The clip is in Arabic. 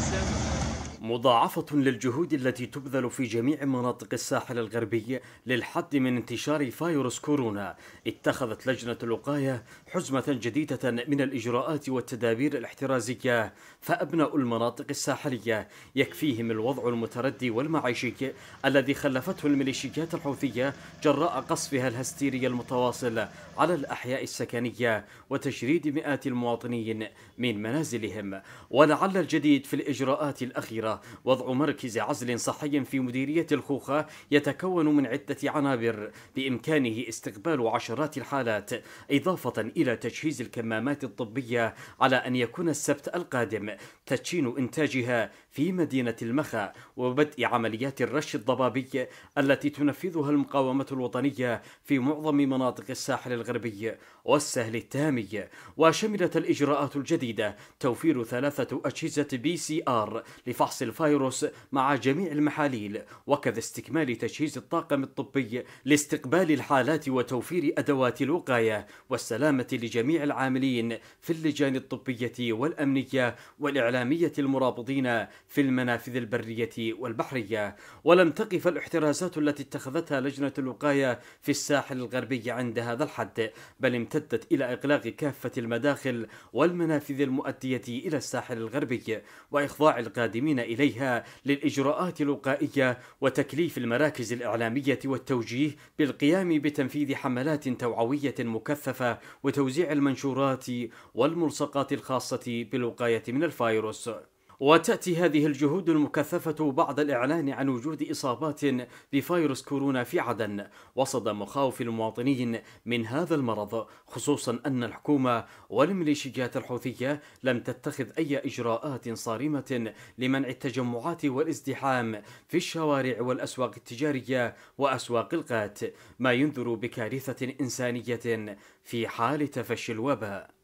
Seven. مضاعفة للجهود التي تبذل في جميع مناطق الساحل الغربي للحد من انتشار فيروس كورونا اتخذت لجنة الوقاية حزمة جديدة من الإجراءات والتدابير الاحترازية فأبناء المناطق الساحلية يكفيهم الوضع المتردي والمعيشي الذي خلفته الميليشيات الحوثية جراء قصفها الهستيري المتواصل على الأحياء السكنية وتشريد مئات المواطنين من منازلهم ولعل الجديد في الإجراءات الأخيرة وضع مركز عزل صحي في مديرية الخوخة يتكون من عدة عنابر بإمكانه استقبال عشرات الحالات إضافة إلى تجهيز الكمامات الطبية على أن يكون السبت القادم تدشين إنتاجها في مدينة المخا وبدء عمليات الرش الضبابي التي تنفذها المقاومة الوطنية في معظم مناطق الساحل الغربي والسهل التامي وشملت الإجراءات الجديدة توفير ثلاثة أجهزة بي سي آر لفحص فحص الفيروس مع جميع المحاليل وكذا استكمال تجهيز الطاقم الطبي لاستقبال الحالات وتوفير أدوات الوقاية والسلامة لجميع العاملين في اللجان الطبية والأمنية والإعلامية المرابطين في المنافذ البرية والبحرية ولم تقف الاحترازات التي اتخذتها لجنة الوقاية في الساحل الغربي عند هذا الحد بل امتدت إلى إغلاق كافة المداخل والمنافذ المؤدية إلى الساحل الغربي وإخضاع القادمين إليها للإجراءات الوقائية وتكليف المراكز الإعلامية والتوجيه بالقيام بتنفيذ حملات توعوية مكثفة وتوزيع المنشورات والملصقات الخاصة بالوقاية من الفيروس وتأتي هذه الجهود المكثفة بعد الإعلان عن وجود إصابات بفيروس كورونا في عدن وصد مخاوف المواطنين من هذا المرض خصوصا أن الحكومة والميليشيات الحوثية لم تتخذ أي إجراءات صارمة لمنع التجمعات والازدحام في الشوارع والأسواق التجارية وأسواق القات ما ينذر بكارثة إنسانية في حال تفشي الوباء